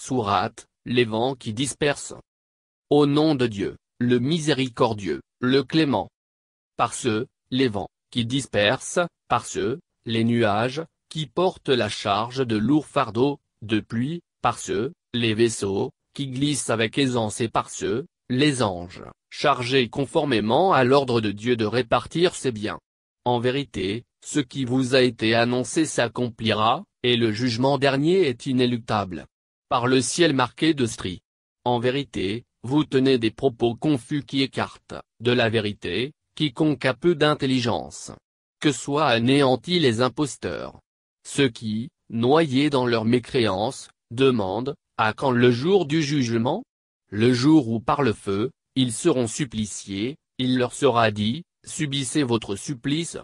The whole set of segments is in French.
Sourate, les vents qui dispersent. Au nom de Dieu, le miséricordieux, le clément. Par ceux, les vents, qui dispersent, par ceux, les nuages, qui portent la charge de lourds fardeaux, de pluie, par ceux, les vaisseaux, qui glissent avec aisance et par ceux, les anges, chargés conformément à l'ordre de Dieu de répartir ses biens. En vérité, ce qui vous a été annoncé s'accomplira, et le jugement dernier est inéluctable par le ciel marqué de stries. En vérité, vous tenez des propos confus qui écartent, de la vérité, quiconque a peu d'intelligence. Que soient anéantis les imposteurs. Ceux qui, noyés dans leur mécréance, demandent, à quand le jour du jugement Le jour où par le feu, ils seront suppliciés, il leur sera dit, subissez votre supplice.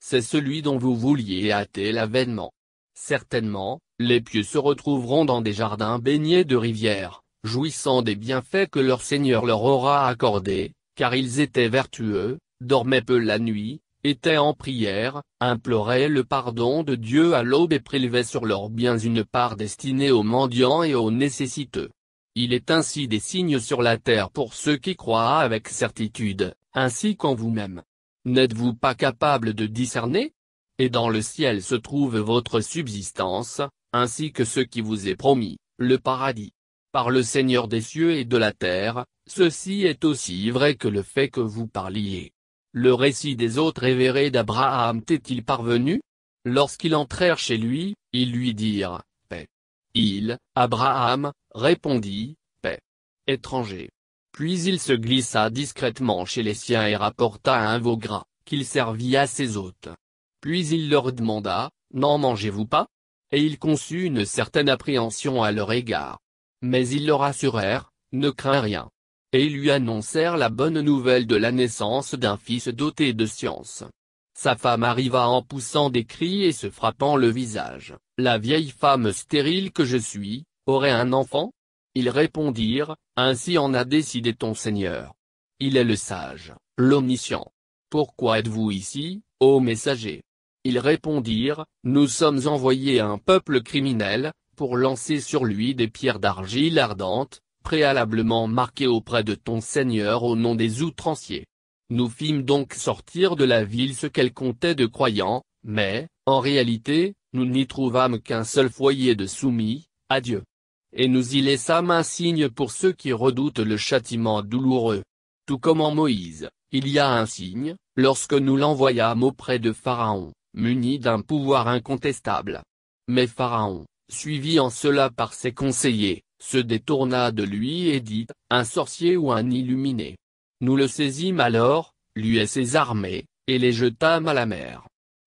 C'est celui dont vous vouliez hâter l'avènement. Certainement, les pieux se retrouveront dans des jardins baignés de rivières, jouissant des bienfaits que leur Seigneur leur aura accordés, car ils étaient vertueux, dormaient peu la nuit, étaient en prière, imploraient le pardon de Dieu à l'aube et prélevaient sur leurs biens une part destinée aux mendiants et aux nécessiteux. Il est ainsi des signes sur la terre pour ceux qui croient avec certitude, ainsi qu'en vous-même. N'êtes-vous pas capable de discerner Et dans le ciel se trouve votre subsistance, ainsi que ce qui vous est promis, le paradis. Par le Seigneur des cieux et de la terre, ceci est aussi vrai que le fait que vous parliez. Le récit des autres révérés d'Abraham t'est-il parvenu Lorsqu'ils entrèrent chez lui, ils lui dirent, paix. Il, Abraham, répondit, paix. Étranger. Puis il se glissa discrètement chez les siens et rapporta un veau gras, qu'il servit à ses hôtes. Puis il leur demanda, N'en mangez-vous pas et ils conçut une certaine appréhension à leur égard. Mais ils leur rassurèrent, ne crains rien. Et ils lui annoncèrent la bonne nouvelle de la naissance d'un fils doté de science. Sa femme arriva en poussant des cris et se frappant le visage. La vieille femme stérile que je suis, aurait un enfant Ils répondirent, Ainsi en a décidé ton Seigneur. Il est le sage, l'omniscient. Pourquoi êtes-vous ici, ô messager ils répondirent, Nous sommes envoyés à un peuple criminel, pour lancer sur lui des pierres d'argile ardente, préalablement marquées auprès de ton Seigneur au nom des outranciers. Nous fîmes donc sortir de la ville ce qu'elle comptait de croyants, mais, en réalité, nous n'y trouvâmes qu'un seul foyer de soumis, à Dieu. Et nous y laissâmes un signe pour ceux qui redoutent le châtiment douloureux. Tout comme en Moïse, il y a un signe, lorsque nous l'envoyâmes auprès de Pharaon muni d'un pouvoir incontestable. Mais Pharaon, suivi en cela par ses conseillers, se détourna de lui et dit, un sorcier ou un illuminé. Nous le saisîmes alors, lui et ses armées, et les jetâmes à la mer.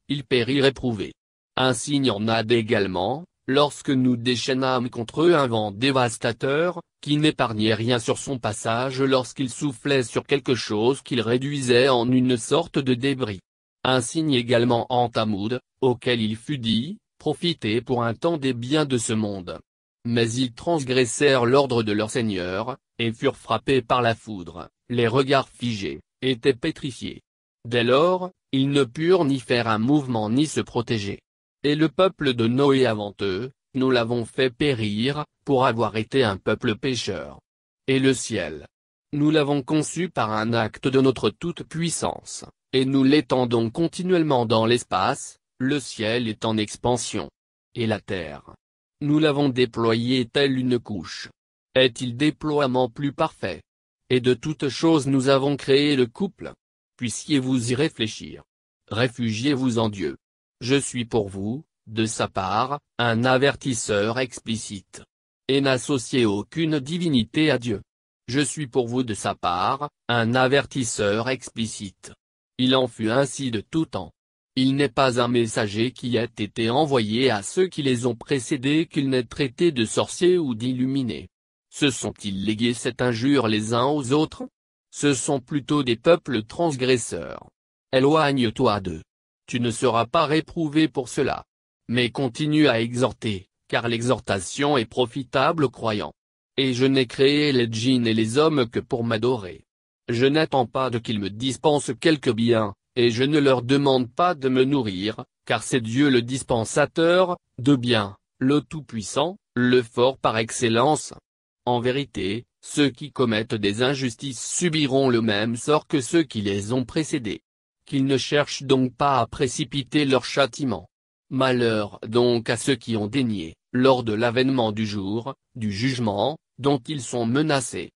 Il périt réprouvé. Un signe en a également, lorsque nous déchaînâmes contre eux un vent dévastateur, qui n'épargnait rien sur son passage lorsqu'il soufflait sur quelque chose qu'il réduisait en une sorte de débris. Un signe également en Tamoud, auquel il fut dit, profitez pour un temps des biens de ce monde. Mais ils transgressèrent l'ordre de leur Seigneur, et furent frappés par la foudre, les regards figés, étaient pétrifiés. Dès lors, ils ne purent ni faire un mouvement ni se protéger. Et le peuple de Noé avant eux, nous l'avons fait périr, pour avoir été un peuple pécheur. Et le ciel. Nous l'avons conçu par un acte de notre toute-puissance, et nous l'étendons continuellement dans l'espace, le ciel est en expansion. Et la Terre. Nous l'avons déployée telle une couche. Est-il déploiement plus parfait Et de toutes choses nous avons créé le couple. Puissiez-vous y réfléchir. Réfugiez-vous en Dieu. Je suis pour vous, de sa part, un avertisseur explicite. Et n'associez aucune divinité à Dieu. Je suis pour vous de sa part, un avertisseur explicite. Il en fut ainsi de tout temps. Il n'est pas un messager qui ait été envoyé à ceux qui les ont précédés qu'il n'ait traité de sorciers ou d'illuminés. Se sont-ils légués cette injure les uns aux autres Ce sont plutôt des peuples transgresseurs. Éloigne-toi d'eux. Tu ne seras pas réprouvé pour cela. Mais continue à exhorter, car l'exhortation est profitable aux croyants. Et je n'ai créé les djinns et les hommes que pour m'adorer je n'attends pas de qu'ils me dispensent quelques bien, et je ne leur demande pas de me nourrir, car c'est Dieu le dispensateur, de bien, le Tout-Puissant, le Fort par excellence. En vérité, ceux qui commettent des injustices subiront le même sort que ceux qui les ont précédés. Qu'ils ne cherchent donc pas à précipiter leur châtiment. Malheur donc à ceux qui ont dénié, lors de l'avènement du jour, du jugement, dont ils sont menacés.